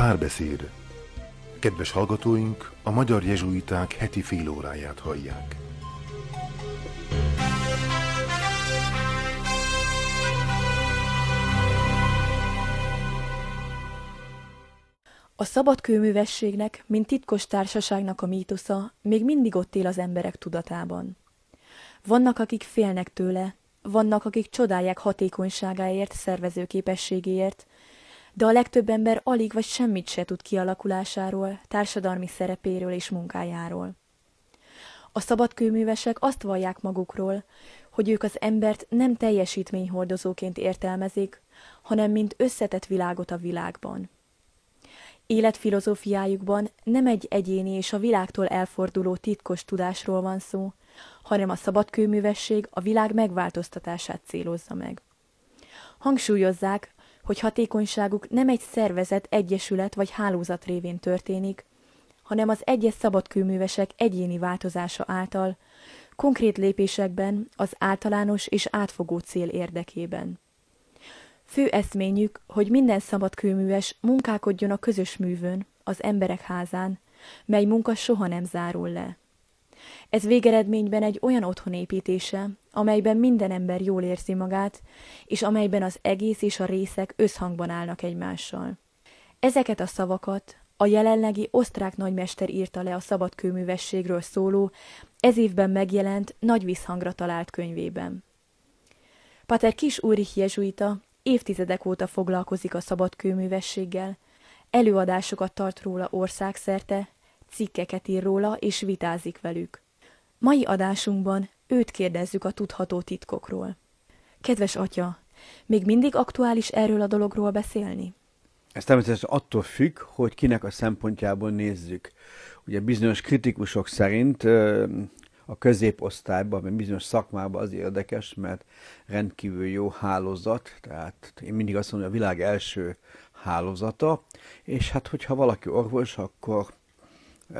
Párbeszéd. Kedves hallgatóink, a magyar jezsuiták heti félóráját hallják. A szabadkőművességnek, mint titkos társaságnak a mítosza még mindig ott él az emberek tudatában. Vannak, akik félnek tőle, vannak, akik csodálják hatékonyságáért, szervezőképességéért, de a legtöbb ember alig vagy semmit se tud kialakulásáról, társadalmi szerepéről és munkájáról. A szabadkőművesek azt vallják magukról, hogy ők az embert nem teljesítményhordozóként értelmezik, hanem mint összetett világot a világban. Életfilozófiájukban nem egy egyéni és a világtól elforduló titkos tudásról van szó, hanem a szabadkőművesség a világ megváltoztatását célozza meg. Hangsúlyozzák, hogy hatékonyságuk nem egy szervezet, egyesület vagy hálózat révén történik, hanem az egyes szabadkőművesek egyéni változása által, konkrét lépésekben az általános és átfogó cél érdekében. Fő eszményük, hogy minden szabadkőműves munkálkodjon a közös művön, az emberek házán, mely munka soha nem zárul le. Ez végeredményben egy olyan otthon építése, amelyben minden ember jól érzi magát, és amelyben az egész és a részek összhangban állnak egymással. Ezeket a szavakat a jelenlegi osztrák nagymester írta le a szabadkőművességről szóló, ez évben megjelent nagy visszhangra talált könyvében. Pater Kis Úrich jezsuita évtizedek óta foglalkozik a szabadkőművességgel, előadásokat tart róla országszerte, cikkeket ír róla és vitázik velük. Mai adásunkban őt kérdezzük a tudható titkokról. Kedves atya, még mindig aktuális erről a dologról beszélni? Ez természetesen attól függ, hogy kinek a szempontjából nézzük. Ugye bizonyos kritikusok szerint a középosztályban, vagy bizonyos szakmában az érdekes, mert rendkívül jó hálózat, tehát én mindig azt mondom, hogy a világ első hálózata, és hát hogyha valaki orvos, akkor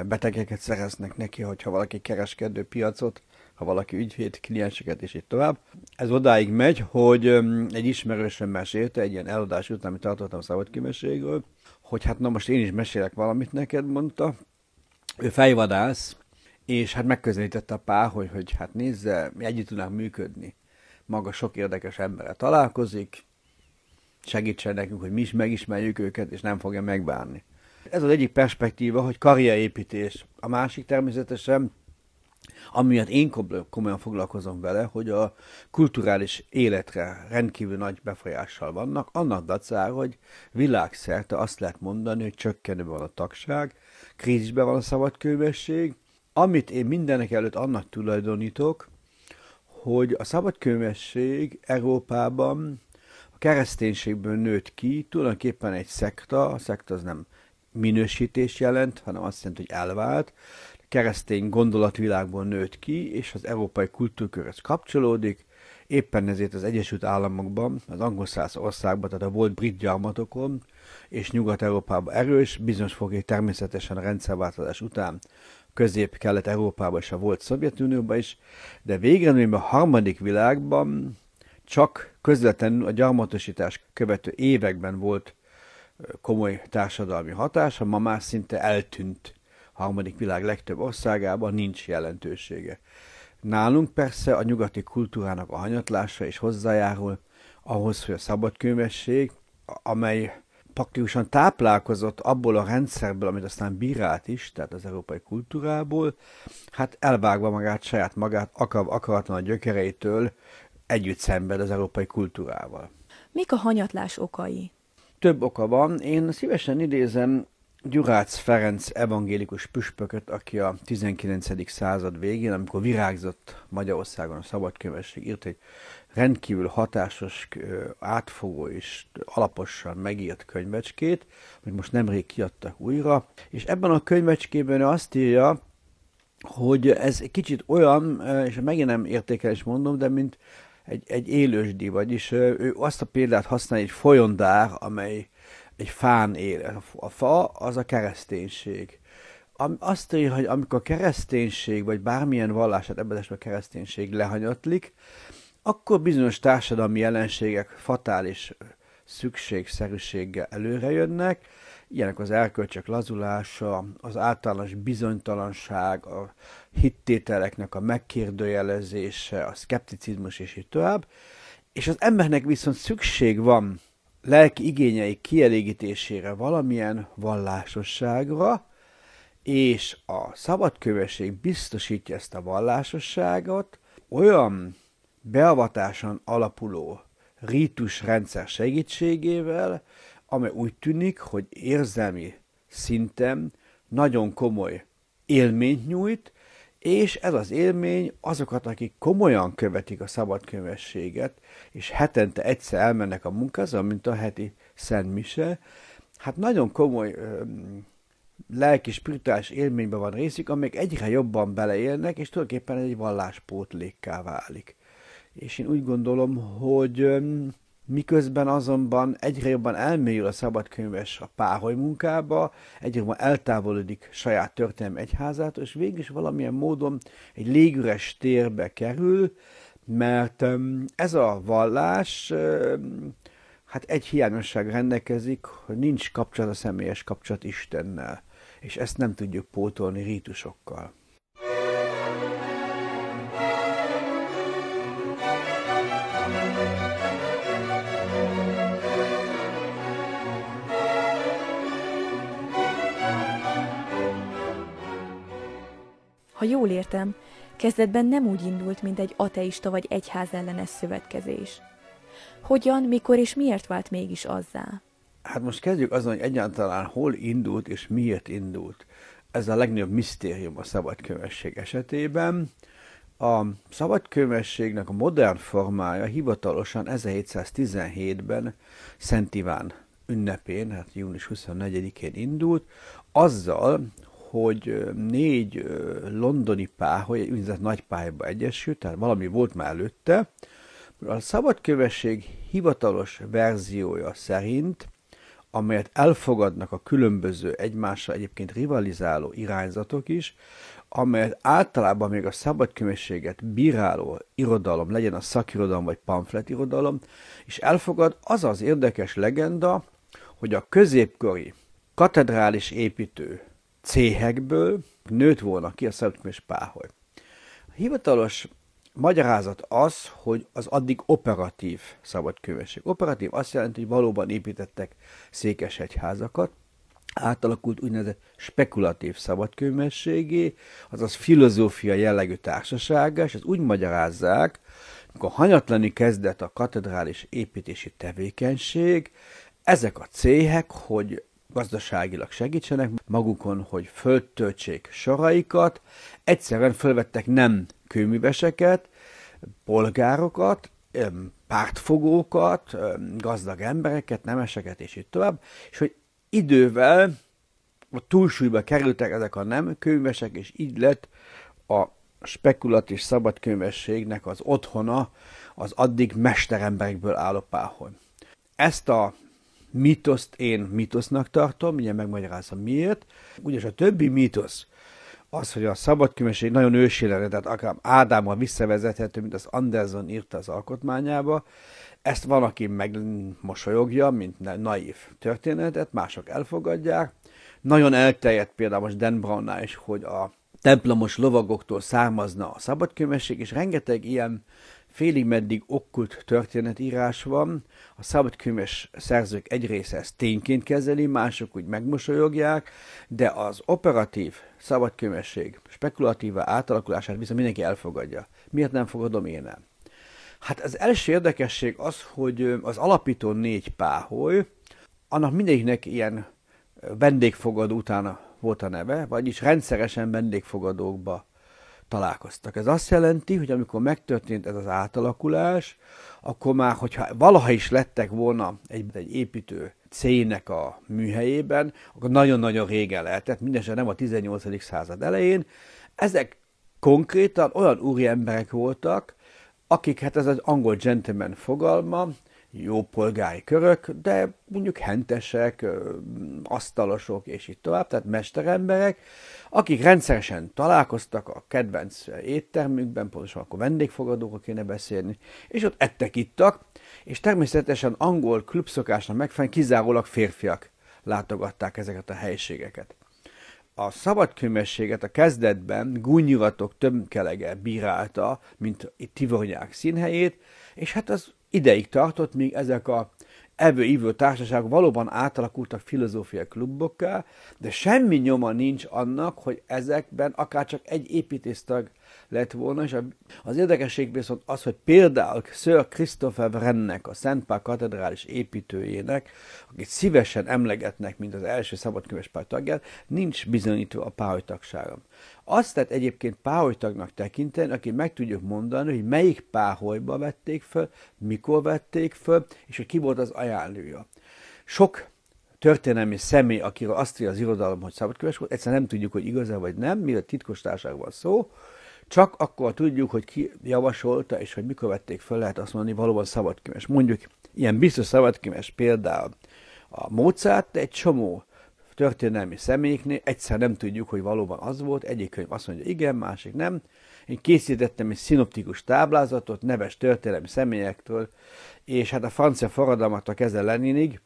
betegeket szereznek neki, hogyha valaki kereskedő piacot, ha valaki ügyvéd, klienseket, és így tovább. Ez odáig megy, hogy egy ismerősöm mesélte egy ilyen eladás után, amit tartottam Szabadkimességről, hogy hát na most én is mesélek valamit neked, mondta. Ő fejvadász, és hát megközelítette a pár, hogy, hogy hát nézze, mi együtt tudnánk működni. Maga sok érdekes emberrel találkozik, segítsen nekünk, hogy mi is megismerjük őket, és nem fogja megbánni. Ez az egyik perspektíva, hogy karrierépítés. A másik természetesen Amiatt én komolyan foglalkozom vele, hogy a kulturális életre rendkívül nagy befolyással vannak, annak dacára, hogy világszerte azt lehet mondani, hogy csökkenő van a tagság, krízisben van a szabadkőmesség. Amit én mindenek előtt annak tulajdonítok, hogy a szabadkőmesség Európában a kereszténységből nőtt ki, tulajdonképpen egy szekta, a szekta az nem minősítés jelent, hanem azt jelenti, hogy elvált keresztény gondolatvilágból nőtt ki, és az európai kultúrkörhöz kapcsolódik, éppen ezért az Egyesült Államokban, az angol száz országban, tehát a volt brit gyarmatokon és Nyugat-Európában erős, bizonyos fogé természetesen a rendszerváltozás után Közép-Kelet-Európában és a volt Szovjetunióban is, de végre a harmadik világban csak közvetlenül a gyarmatosítás követő években volt komoly társadalmi hatása, ma már szinte eltűnt harmadik világ legtöbb országában nincs jelentősége. Nálunk persze a nyugati kultúrának a hanyatlása is hozzájárul ahhoz, hogy a szabadkőmesség, amely praktikusan táplálkozott abból a rendszerből, amit aztán bírált is, tehát az európai kultúrából, hát elvágva magát saját magát, akar, akaratlan a gyökereitől, együtt szenved az európai kultúrával. Mik a hanyatlás okai? Több oka van. Én szívesen idézem Gyurác Ferenc evangélikus püspököt, aki a 19. század végén, amikor virágzott Magyarországon a szabadkövesség, írt egy rendkívül hatásos, átfogó és alaposan megírt könyvecskét, amit most nemrég kiadtak újra, és ebben a könyvecskében azt írja, hogy ez egy kicsit olyan, és megint nem értékelés mondom, de mint egy, egy élősdi, vagyis ő azt a példát használja, egy folyondár, amely egy fán él. A fa az a kereszténység. Azt írja, hogy amikor a kereszténység, vagy bármilyen vallás, hát ebben esetben kereszténység lehanyatlik, akkor bizonyos társadalmi jelenségek fatális szükségszerűséggel előrejönnek, ilyenek az erkölcsök lazulása, az általános bizonytalanság, a hittételeknek a megkérdőjelezése, a szkepticizmus és így tovább, és az embernek viszont szükség van lelki igényeik kielégítésére valamilyen vallásosságra, és a szabadkövesség biztosítja ezt a vallásosságot olyan beavatáson alapuló rendszer segítségével, amely úgy tűnik, hogy érzelmi szinten nagyon komoly élményt nyújt, és ez az élmény azokat, akik komolyan követik a szabadkönyvességet, és hetente egyszer elmennek a munkázzal, mint a heti Szent Mise, hát nagyon komoly lelki, spirituális élményben van részük, amik egyre jobban beleélnek, és tulajdonképpen egy valláspótlékká válik. És én úgy gondolom, hogy miközben azonban egyre jobban elmélyül a szabadkönyves a páholy munkába, egyre jobban eltávolodik saját történelmi egyházától, és végig is valamilyen módon egy légüres térbe kerül, mert ez a vallás hát egy hiányosság rendelkezik, hogy nincs kapcsolat a személyes kapcsolat Istennel, és ezt nem tudjuk pótolni rítusokkal. Ha jól értem, kezdetben nem úgy indult, mint egy ateista vagy ellenes szövetkezés. Hogyan, mikor és miért vált mégis azzá? Hát most kezdjük azon, hogy egyáltalán hol indult és miért indult. Ez a legnagyobb misztérium a szabadkövesség esetében. A szabadkövességnek a modern formája hivatalosan 1717-ben Szent Iván ünnepén, hát június 24-én indult, azzal, hogy négy londoni páholy egy úgynevezett nagy pályba egyesült, tehát valami volt már előtte. A szabadkövesség hivatalos verziója szerint, amelyet elfogadnak a különböző egymással egyébként rivalizáló irányzatok is, amelyet általában még a szabadkövességet bíráló irodalom, legyen a szakirodalom vagy pamfletirodalom, és elfogad az az érdekes legenda, hogy a középkori katedrális építő céhekből nőtt volna ki a szemkönyves páholy. A hivatalos magyarázat az, hogy az addig operatív szabadkövesség. Operatív azt jelenti, hogy valóban építettek székesegyházakat, átalakult úgynevezett spekulatív szabadkőmességé, azaz filozófia jellegű társasága, és ezt úgy magyarázzák, amikor hanyatlani kezdett a katedrális építési tevékenység, ezek a céhek, hogy gazdaságilag segítsenek magukon, hogy föltöltsék soraikat. Egyszerűen fölvettek nem kőműveseket, polgárokat, pártfogókat, gazdag embereket, nemeseket, és így tovább, és hogy idővel a túlsúlyba kerültek ezek a nem könyvesek, és így lett a spekulatív szabadkönyvességnek az otthona az addig mesteremberekből álló páholy. Ezt a mitoszt én mitosznak tartom, ugye megmagyarázom miért. Ugyanis a többi mitosz, az, hogy a szabad nagyon ősi lenne, tehát akár Ádámmal visszavezethető, mint az Anderson írta az alkotmányába, ezt van, aki megmosolyogja, mint naív történetet, mások elfogadják. Nagyon elterjedt például most Dan brown is, hogy a templomos lovagoktól származna a szabadkömesség, és rengeteg ilyen félig meddig okkult történetírás van, a szabadkönyves szerzők egy része ezt tényként kezeli, mások úgy megmosolyogják, de az operatív szabadkönyvesség spekulatíva átalakulását viszont mindenki elfogadja. Miért nem fogadom én el? Hát az első érdekesség az, hogy az alapító négy páholy, annak mindegyiknek ilyen vendégfogadó utána volt a neve, vagyis rendszeresen vendégfogadókba találkoztak. Ez azt jelenti, hogy amikor megtörtént ez az átalakulás, akkor már, hogyha valaha is lettek volna egy, egy építő cének a műhelyében, akkor nagyon-nagyon régen lehetett, mindesen nem a 18. század elején. Ezek konkrétan olyan úri emberek voltak, akik, hát ez az angol gentleman fogalma, jó polgári körök, de mondjuk hentesek, asztalosok és így tovább, tehát mesteremberek, akik rendszeresen találkoztak a kedvenc éttermükben, pontosan akkor vendégfogadók kéne beszélni, és ott ettek, ittak, és természetesen angol klubszokásnak megfelelően kizárólag férfiak látogatták ezeket a helyiségeket. A szabadkönyvességet a kezdetben gúnyivatok tömkelege bírálta, mint itt tivornyák színhelyét, és hát az Ideig tartott, míg ezek a evő-ívő társaságok valóban átalakultak filozófiai klubokká, de semmi nyoma nincs annak, hogy ezekben akár csak egy építésztag lett volna, és az érdekesség viszont az, hogy például Sir Christopher Wrennek, a Szent Pál katedrális építőjének, akit szívesen emlegetnek, mint az első szabadkönyves pár tagját, nincs bizonyítva a páholytagsága. Azt tehát egyébként páholytagnak tekinteni, aki meg tudjuk mondani, hogy melyik páholyba vették föl, mikor vették föl, és hogy ki volt az ajánlója. Sok történelmi személy, akiről azt írja az irodalom, hogy szabadköves volt, egyszerűen nem tudjuk, hogy igaz-e vagy nem, mivel titkos van szó, csak akkor tudjuk, hogy ki javasolta, és hogy mikor vették fel, lehet azt mondani, valóban szabadkimes. Mondjuk ilyen biztos szabadkimes például a Mozart, egy csomó történelmi személyeknél egyszer nem tudjuk, hogy valóban az volt, egyik könyv azt mondja igen, másik nem. Én készítettem egy szinoptikus táblázatot neves történelmi személyektől, és hát a francia forradalmaktól kezdve Leninig,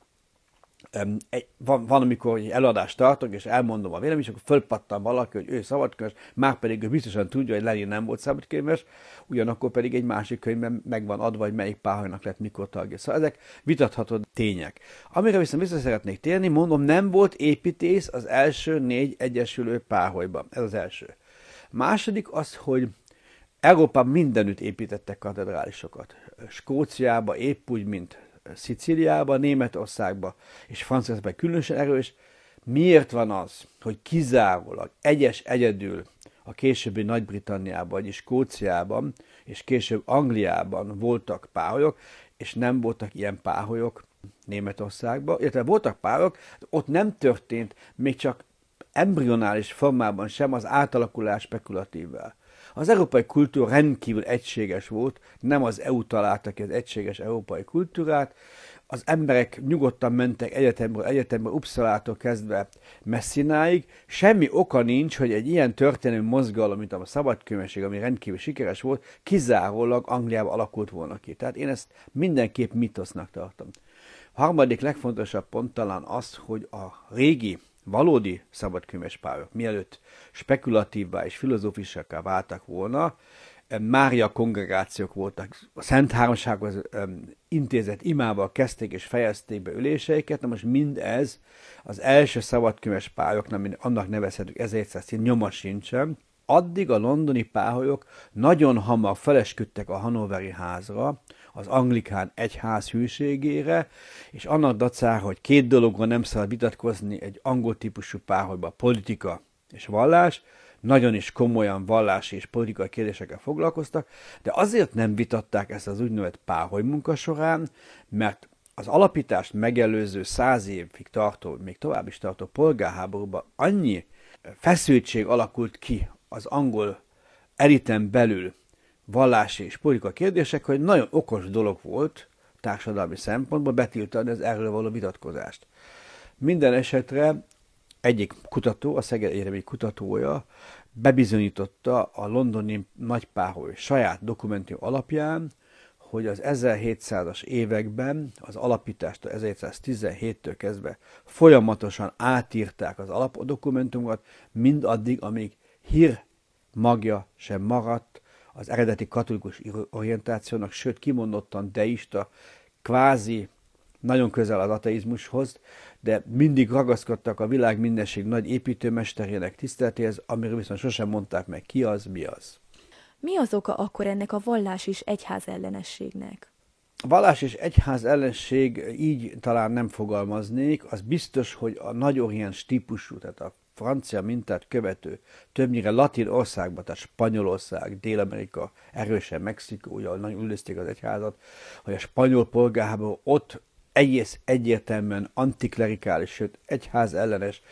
egy, van, van, amikor egy eladást tartok, és elmondom a véleményt, és akkor fölpattan valaki, hogy ő szabadkönyves, már pedig ő biztosan tudja, hogy Lenin nem volt szabadkönyves, ugyanakkor pedig egy másik könyvben meg van adva, hogy melyik páhajnak lett mikor tagja. Szóval ezek vitatható tények. Amire viszont vissza szeretnék térni, mondom, nem volt építész az első négy egyesülő páholyban. Ez az első. Második az, hogy Európában mindenütt építettek katedrálisokat. Skóciába épp úgy, mint Szicíliába, Németországba és Franciaországban különösen erős, miért van az, hogy kizárólag egyes egyedül a későbbi Nagy-Britanniában, vagyis Skóciában, és később Angliában voltak páholyok, és nem voltak ilyen páholyok Németországban, illetve voltak pályok, ott nem történt még csak embrionális formában sem az átalakulás spekulatívvel. Az európai kultúra rendkívül egységes volt, nem az EU találta ki az egységes európai kultúrát, az emberek nyugodtan mentek egyetemről, egyetemről Uppsalától kezdve messzináig. Semmi oka nincs, hogy egy ilyen történelmi mozgalom, mint a szabadkönyvesség, ami rendkívül sikeres volt, kizárólag Angliába alakult volna ki. Tehát én ezt mindenképp mitosznak tartom. A harmadik legfontosabb pont talán az, hogy a régi Valódi szabadkönyves párok, mielőtt spekulatívvá és filozófisakká váltak volna, Mária kongregációk voltak, a Szent Háromsághoz intézett imával kezdték és fejezték be üléseiket, na most mindez az első szabadkönyves pályoknak, annak nevezhetők 1710 nyoma sincsen, addig a londoni páholyok nagyon hamar felesküdtek a hanoveri házra, az anglikán egyház hűségére, és annak dacár, hogy két dologon nem szabad vitatkozni egy angol típusú páholyba, politika és vallás, nagyon is komolyan vallási és politikai kérdésekkel foglalkoztak, de azért nem vitatták ezt az úgynevezett páholy munka során, mert az alapítást megelőző száz évig tartó, még tovább is tartó polgárháborúban annyi feszültség alakult ki az angol eliten belül, vallási és politika kérdések, hogy nagyon okos dolog volt társadalmi szempontból betiltani az erről való vitatkozást. Minden esetre egyik kutató, a Szeged Egyetemi kutatója bebizonyította a londoni nagypáholy saját dokumentum alapján, hogy az 1700-as években, az alapítástól 1717-től kezdve folyamatosan átírták az alapdokumentumokat, mindaddig, amíg hír magja sem maradt az eredeti katolikus orientációnak, sőt kimondottan deista, kvázi nagyon közel az ateizmushoz, de mindig ragaszkodtak a világ mindenség nagy építőmesterének tiszteletéhez, amiről viszont sosem mondták meg ki az, mi az. Mi az oka akkor ennek a vallás és egyház ellenességnek? Vallás és egyház ellenség így talán nem fogalmaznék, az biztos, hogy a nagy oriens típusú, tehát a francia mintát követő, többnyire latin országba, tehát Spanyolország, Dél-Amerika, erősen Mexikó, ugye nagyon üldözték az egyházat, hogy a spanyol polgárháború ott egész egyértelműen antiklerikális, sőt egyház ellenes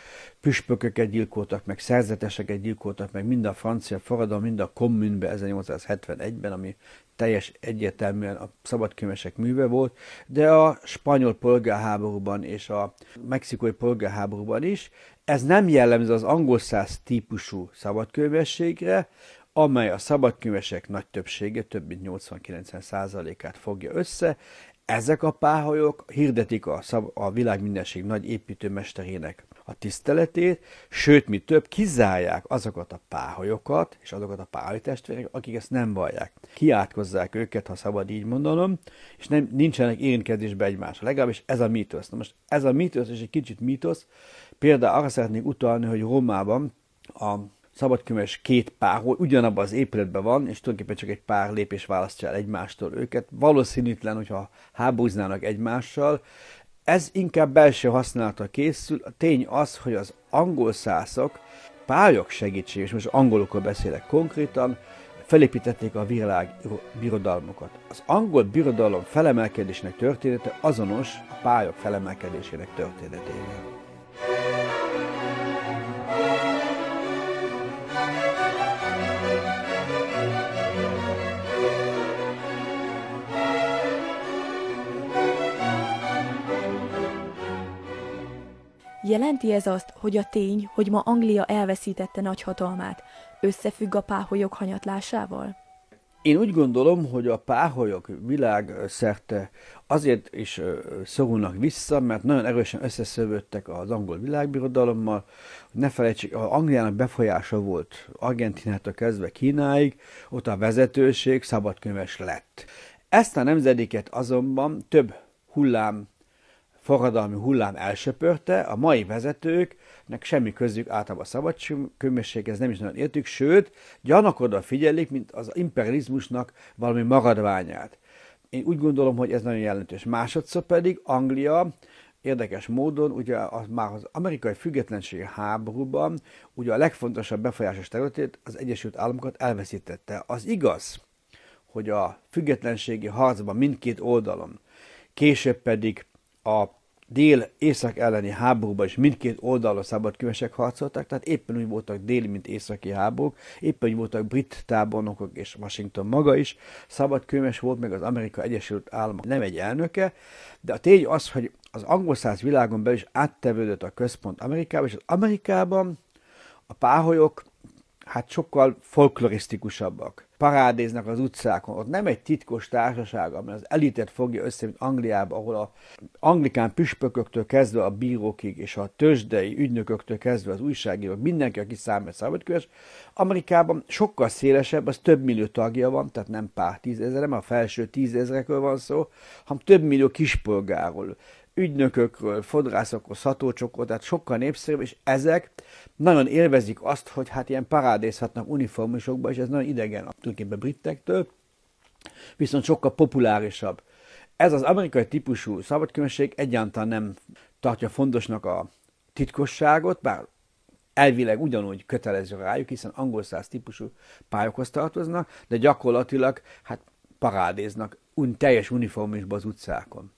püspököket gyilkoltak meg, szerzeteseket gyilkoltak meg, mind a francia forradalom, mind a kommunbe 1871-ben, ami teljes egyértelműen a szabadkőmesek műve volt, de a spanyol polgárháborúban és a mexikói polgárháborúban is. Ez nem jellemző az angol száz típusú szabadkövességre, amely a szabadkőmesek nagy többsége, több mint 80-90%-át fogja össze, ezek a páhajok hirdetik a, szab- a világ mindenség nagy építőmesterének a tiszteletét, sőt, mi több, kizárják azokat a páhajokat és azokat a testvérek, akik ezt nem vallják. Kiátkozzák őket, ha szabad így mondanom, és nem, nincsenek érintkezésbe egymásra. Legalábbis ez a mítosz. Na most ez a mítosz, és egy kicsit mítosz, például arra szeretnék utalni, hogy Romában a szabadkömes két páholy ugyanabban az épületben van, és tulajdonképpen csak egy pár lépés választja el egymástól őket. Valószínűtlen, hogyha háborúznának egymással. Ez inkább belső használata készül. A tény az, hogy az angol szászok pályok segítség, és most angolokról beszélek konkrétan, felépítették a világ birodalmokat. Az angol birodalom felemelkedésének története azonos a pályok felemelkedésének történetével. Jelenti ez azt, hogy a tény, hogy ma Anglia elveszítette hatalmát, összefügg a páholyok hanyatlásával? Én úgy gondolom, hogy a páholyok világszerte azért is szorulnak vissza, mert nagyon erősen összeszövődtek az angol világbirodalommal. Ne felejtsék, az Angliának befolyása volt Argentinától kezdve Kínáig, ott a vezetőség szabadkönyves lett. Ezt a nemzedéket azonban több hullám forradalmi hullám elsöpörte, a mai vezetőknek semmi közük általában a szabadságkömösséghez nem is nagyon értük, sőt, gyanakodva figyelik, mint az imperializmusnak valami maradványát. Én úgy gondolom, hogy ez nagyon jelentős. Másodszor pedig Anglia érdekes módon, ugye az, már az amerikai függetlenség háborúban ugye a legfontosabb befolyásos területét, az Egyesült Államokat elveszítette. Az igaz, hogy a függetlenségi harcban mindkét oldalon, később pedig a dél-észak elleni háborúban is mindkét a szabadkövesek harcoltak, tehát éppen úgy voltak déli, mint északi háborúk, éppen úgy voltak brit tábornokok és Washington maga is, szabadkőmes volt meg az Amerika Egyesült Államok nem egy elnöke, de a tény az, hogy az angol száz világon belül is áttevődött a központ Amerikába, és az Amerikában a páholyok hát sokkal folklorisztikusabbak. Parádéznak az utcákon, ott nem egy titkos társaság, ami az elitet fogja össze, mint Angliában, ahol a anglikán püspököktől kezdve a bírókig, és a tőzsdei ügynököktől kezdve az újságírók, mindenki, aki számít szabadköves, Amerikában sokkal szélesebb, az több millió tagja van, tehát nem pár tízezer, nem a felső tízezrekről van szó, hanem több millió kispolgáról, ügynökökről, fodrászokról, szatócsokról, tehát sokkal népszerűbb, és ezek nagyon élvezik azt, hogy hát ilyen parádészhatnak uniformisokba, és ez nagyon idegen tulajdonképpen brittektől, viszont sokkal populárisabb. Ez az amerikai típusú szabadkülönbség egyáltalán nem tartja fontosnak a titkosságot, bár elvileg ugyanúgy kötelező rájuk, hiszen angol száz típusú pályokhoz tartoznak, de gyakorlatilag hát parádéznak un, teljes uniformisba az utcákon.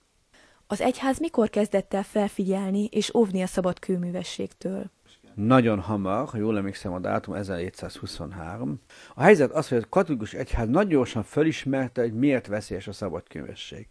Az egyház mikor kezdett el felfigyelni és óvni a szabad kőművességtől? Nagyon hamar, ha jól emlékszem a dátum, 1723. A helyzet az, hogy a katolikus egyház nagyon gyorsan felismerte, hogy miért veszélyes a kőművesség.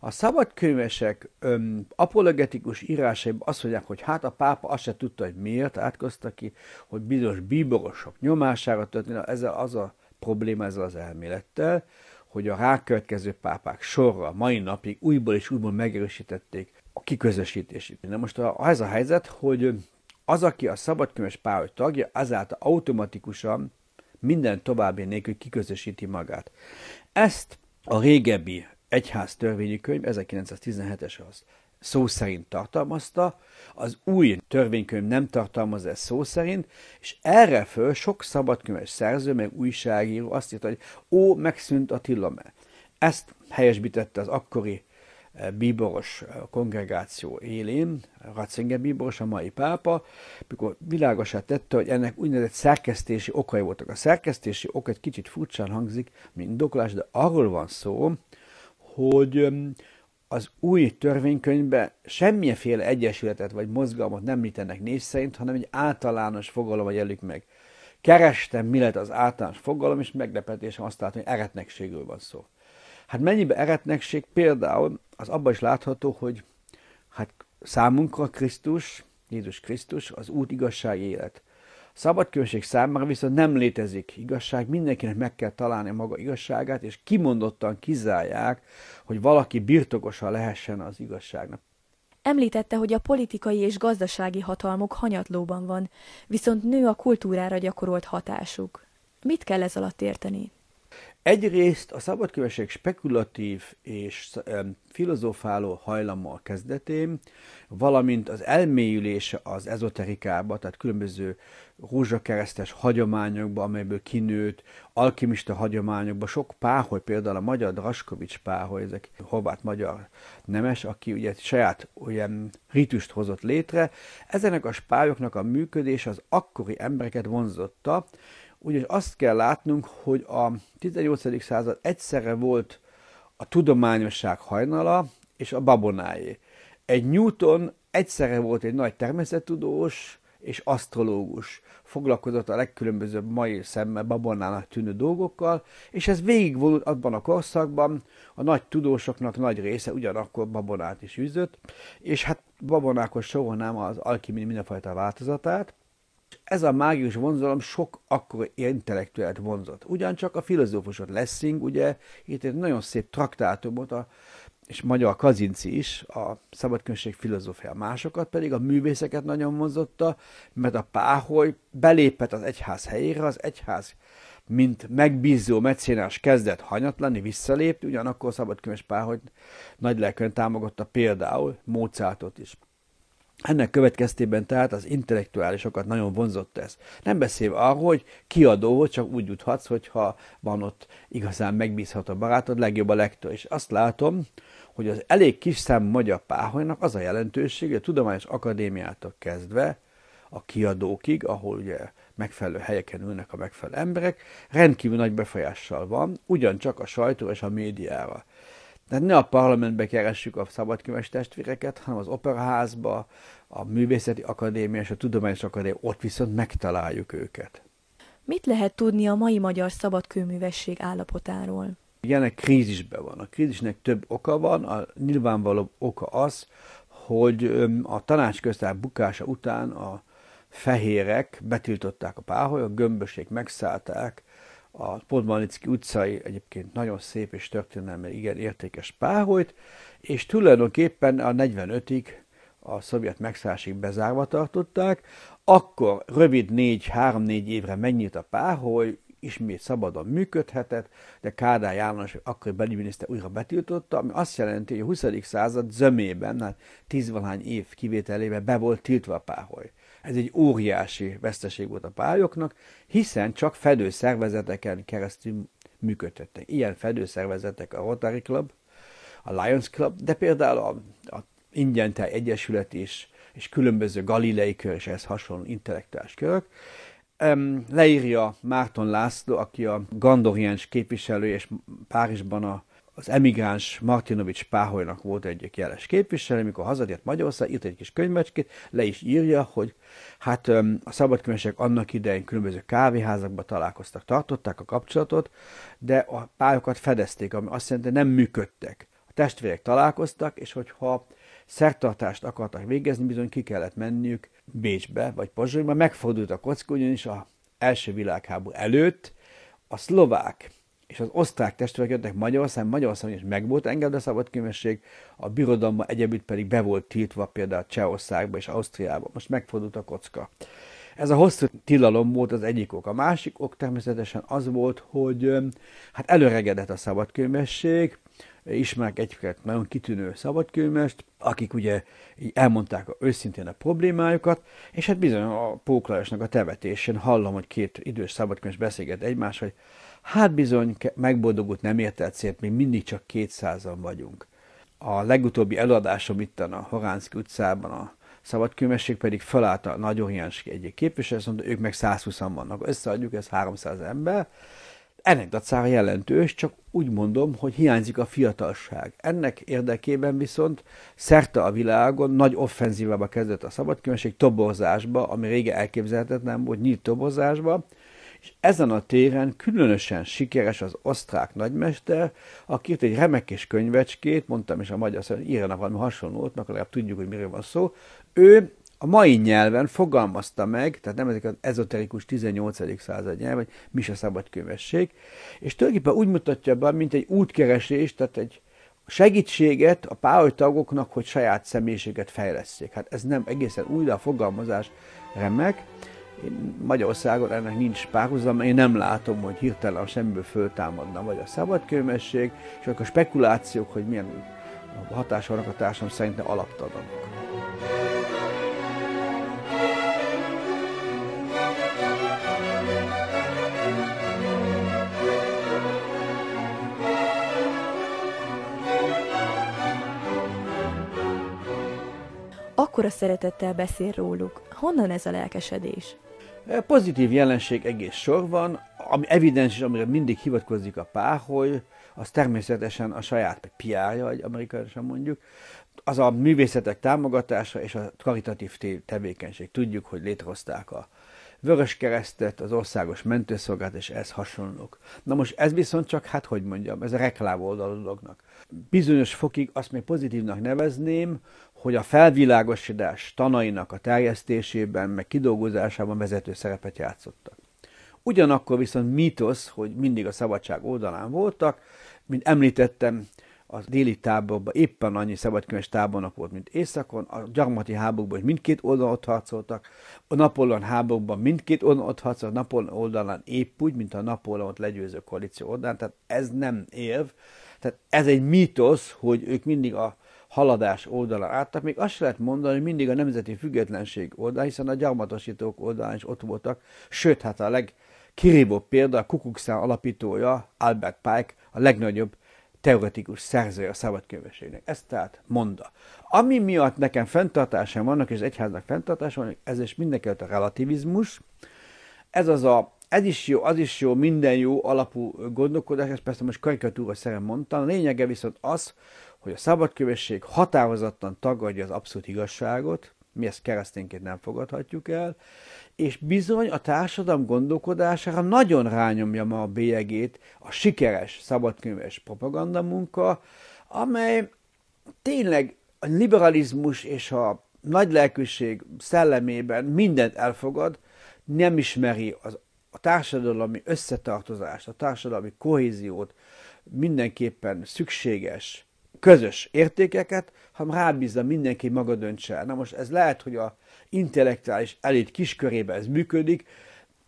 A szabadkönyvesek öm, apologetikus írásaiban azt mondják, hogy hát a pápa azt se tudta, hogy miért átkozta ki, hogy bizonyos bíborosok nyomására történik, ez az a probléma ezzel az elmélettel, hogy a rákövetkező pápák sorra mai napig újból és újból megerősítették a kiközösítését. Na most a, ez a helyzet, hogy az, aki a szabadkönyves páholy tagja, azáltal automatikusan minden további nélkül kiközösíti magát. Ezt a régebbi egyház törvényi könyv, 1917-es az szó szerint tartalmazta, az új törvénykönyv nem tartalmazza ezt szó szerint, és erre föl sok szabadkönyves szerző, meg újságíró azt írta, hogy ó, megszűnt a tilame. Ezt helyesbítette az akkori eh, bíboros eh, kongregáció élén, Ratzinger bíboros, a mai pápa, mikor világosát tette, hogy ennek úgynevezett szerkesztési okai voltak. A szerkesztési ok egy kicsit furcsán hangzik, mint doklás, de arról van szó, hogy az új törvénykönyvben semmiféle egyesületet vagy mozgalmat nem említenek név szerint, hanem egy általános fogalom elük meg. Kerestem, mi lett az általános fogalom, és meglepetésem azt látom, hogy eretnekségről van szó. Hát mennyibe eretnekség például, az abban is látható, hogy hát számunkra Krisztus, Jézus Krisztus az út igazság élet. Szabadkülönbség számára viszont nem létezik igazság, mindenkinek meg kell találni maga igazságát, és kimondottan kizárják, hogy valaki birtokosa lehessen az igazságnak. Említette, hogy a politikai és gazdasági hatalmuk hanyatlóban van, viszont nő a kultúrára gyakorolt hatásuk. Mit kell ez alatt érteni? Egyrészt a szabadkövesség spekulatív és filozófáló hajlama a kezdetén, valamint az elmélyülése az ezoterikába, tehát különböző rózsakeresztes hagyományokba, amelyből kinőtt, alkimista hagyományokba, sok páholy, például a magyar Draskovics páholy, ezek horvát magyar nemes, aki ugye saját olyan ritust hozott létre, ezenek a spályoknak a működés az akkori embereket vonzotta, ugyanis azt kell látnunk, hogy a 18. század egyszerre volt a tudományosság hajnala és a babonáé. Egy Newton egyszerre volt egy nagy természettudós és asztrológus. Foglalkozott a legkülönbözőbb mai szemmel babonának tűnő dolgokkal, és ez végigvonult abban a korszakban, a nagy tudósoknak nagy része ugyanakkor babonát is üzött, és hát babonákhoz sorolnám az alkimi mindenfajta változatát, ez a mágius vonzalom sok akkor intellektuált vonzott. Ugyancsak a filozófusot Lessing, ugye itt egy nagyon szép traktátumot, a, és magyar Kazinci is, a szabadkönség filozófia másokat pedig a művészeket nagyon vonzotta, mert a páholy belépett az egyház helyére, az egyház mint megbízó mecénás kezdett hanyatlani, visszalépni, ugyanakkor Szabadkönyves Páholy nagy lelkön támogatta például Mozartot is. Ennek következtében tehát az intellektuálisokat nagyon vonzott ez. Nem beszélve arról, hogy kiadóhoz csak úgy juthatsz, hogyha van ott igazán megbízható barátod, legjobb a lektor. És azt látom, hogy az elég kis szám magyar páholynak az a jelentőség, hogy a Tudományos Akadémiától kezdve a kiadókig, ahol ugye megfelelő helyeken ülnek a megfelelő emberek, rendkívül nagy befolyással van, ugyancsak a sajtó és a médiával. Tehát ne a parlamentbe keressük a szabadkönyves testvéreket, hanem az operaházba, a Művészeti Akadémia és a Tudományos Akadémia, ott viszont megtaláljuk őket. Mit lehet tudni a mai magyar szabadkőművesség állapotáról? egy krízisben van. A krízisnek több oka van, a nyilvánvaló oka az, hogy a tanácsköztár bukása után a fehérek betiltották a a gömbösék megszállták a Podmanicki utcai egyébként nagyon szép és történelmi igen értékes páholyt, és tulajdonképpen a 45-ig a szovjet megszállásig bezárva tartották, akkor rövid 4-3-4 évre megnyit a páholy, ismét szabadon működhetett, de Kádár János akkor belügyminiszter újra betiltotta, ami azt jelenti, hogy a 20. század zömében, hát tízvalány év kivételével be volt tiltva a páholy. Ez egy óriási veszteség volt a pályoknak, hiszen csak fedőszervezeteken keresztül működtettek. Ilyen fedőszervezetek a Rotary Club, a Lions Club, de például a, a Ingyentel Egyesület is, és különböző galilei kör és ehhez hasonló intellektuális körök. Leírja Márton László, aki a Gandoriens képviselő és Párizsban a az emigráns Martinovics Páholynak volt egyik jeles képviselő, amikor hazatért Magyarország, írt egy kis könyvecskét, le is írja, hogy hát a szabadkönyvesek annak idején különböző kávéházakban találkoztak, tartották a kapcsolatot, de a pályokat fedezték, ami azt jelenti, nem működtek. A testvérek találkoztak, és hogyha szertartást akartak végezni, bizony ki kellett menniük Bécsbe vagy Pozsonyba, megfordult a kocka, ugyanis a első világháború előtt a szlovák és az osztrák testvérek jöttek Magyarországon, Magyarországon is volt engedve a szabadkönyvesség, a birodalma egyebütt pedig be volt tiltva például Csehországba és Ausztriába. Most megfordult a kocka. Ez a hosszú tilalom volt az egyik ok. A másik ok természetesen az volt, hogy hát előregedett a szabadkönyvesség, ismerek egyfélet nagyon kitűnő szabadkőmest, akik ugye így elmondták őszintén a problémájukat, és hát bizony a Póklajosnak a tevetésén hallom, hogy két idős szabadkőmest beszélget egymás, hogy Hát bizony, megboldogult nem értett szét, mi mindig csak kétszázan vagyunk. A legutóbbi előadásom itt a Horánszki utcában, a szabadkőmesség pedig felállt a nagyon hiányosik egyik képviselő, azt mondta, ők meg 120-an vannak. Összeadjuk, ez 300 ember. Ennek dacára jelentős, csak úgy mondom, hogy hiányzik a fiatalság. Ennek érdekében viszont szerte a világon nagy offenzívába kezdett a szabadkőmesség toborzásba, ami régen elképzelhetetlen volt, nyílt toborzásba, és ezen a téren különösen sikeres az osztrák nagymester, aki írt egy remek kis könyvecskét, mondtam is a magyar szerint, írjanak valami hasonlót, mert legalább tudjuk, hogy miről van szó. Ő a mai nyelven fogalmazta meg, tehát nem ezek az ezoterikus 18. század nyelv, vagy mi se szabad kövesség, és tulajdonképpen úgy mutatja be, mint egy útkeresés, tehát egy segítséget a pályatagoknak, hogy saját személyiséget fejleszték. Hát ez nem egészen új, de a fogalmazás remek. Én Magyarországon ennek nincs párhuzama, én nem látom, hogy hirtelen semmiből föltámadna vagy a szabadkőmesség, és akkor a spekulációk, hogy milyen hatás vannak a társadalom szerintem alaptalanok. a szeretettel beszél róluk. Honnan ez a lelkesedés? Pozitív jelenség egész sor van, ami evidens is, amire mindig hivatkozik a páholy, az természetesen a saját piája, vagy egy amerikaisan mondjuk, az a művészetek támogatása és a karitatív tevékenység. Tudjuk, hogy létrehozták a, Vörös keresztet, az országos mentőszolgát és ez hasonlók. Na most ez viszont csak, hát hogy mondjam, ez a reklám oldal dolognak. Bizonyos fokig azt még pozitívnak nevezném, hogy a felvilágosodás tanainak a terjesztésében, meg kidolgozásában vezető szerepet játszottak. Ugyanakkor viszont mítosz, hogy mindig a szabadság oldalán voltak, mint említettem, a déli táborban éppen annyi szabadkönyves tábornok volt, mint északon, a gyarmati háborúban mindkét oldalon ott harcoltak, a Napóleon háborúban mindkét oldalon ott harcoltak, a Napóleon oldalán épp úgy, mint a Napóleont legyőző koalíció oldalán, tehát ez nem érv, tehát ez egy mítosz, hogy ők mindig a haladás oldala álltak, még azt se lehet mondani, hogy mindig a nemzeti függetlenség oldalán, hiszen a gyarmatosítók oldalán is ott voltak, sőt, hát a legkirívóbb példa a Kukukszán alapítója, Albert Pike, a legnagyobb teoretikus szerzője a szabadkönyvességnek. ezt tehát monda. Ami miatt nekem fenntartásom vannak, és az egyháznak fenntartásom vannak, ez is mindenkelőtt a relativizmus. Ez az a ez is jó, az is jó, minden jó alapú gondolkodás, ezt persze most karikatúra szerint mondtam. A lényege viszont az, hogy a szabadkövesség határozottan tagadja az abszolút igazságot, mi ezt keresztényként nem fogadhatjuk el, és bizony a társadalom gondolkodására nagyon rányomja ma a bélyegét a sikeres szabadkönyves propaganda munka, amely tényleg a liberalizmus és a nagy lelkűség szellemében mindent elfogad, nem ismeri az, a társadalmi összetartozást, a társadalmi kohéziót, mindenképpen szükséges közös értékeket, hanem rábízza mindenki maga döntse el. Na most ez lehet, hogy a intellektuális elit kiskörében ez működik,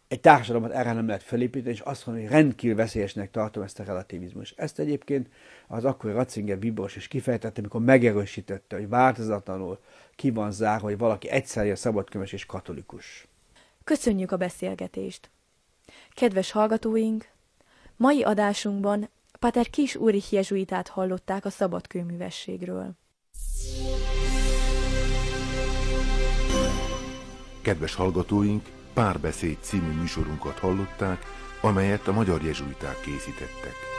egy társadalmat erre nem lehet felépíteni, és azt mondom, hogy rendkívül veszélyesnek tartom ezt a relativizmus. Ezt egyébként az akkori Ratzinger Bibors is kifejtette, amikor megerősítette, hogy változatlanul ki van zárva, hogy valaki a szabadkönyves és katolikus. Köszönjük a beszélgetést! Kedves hallgatóink! Mai adásunkban Pater Kis úri jezsuitát hallották a szabadkőművességről. Kedves hallgatóink, Párbeszéd című műsorunkat hallották, amelyet a magyar jezsuiták készítettek.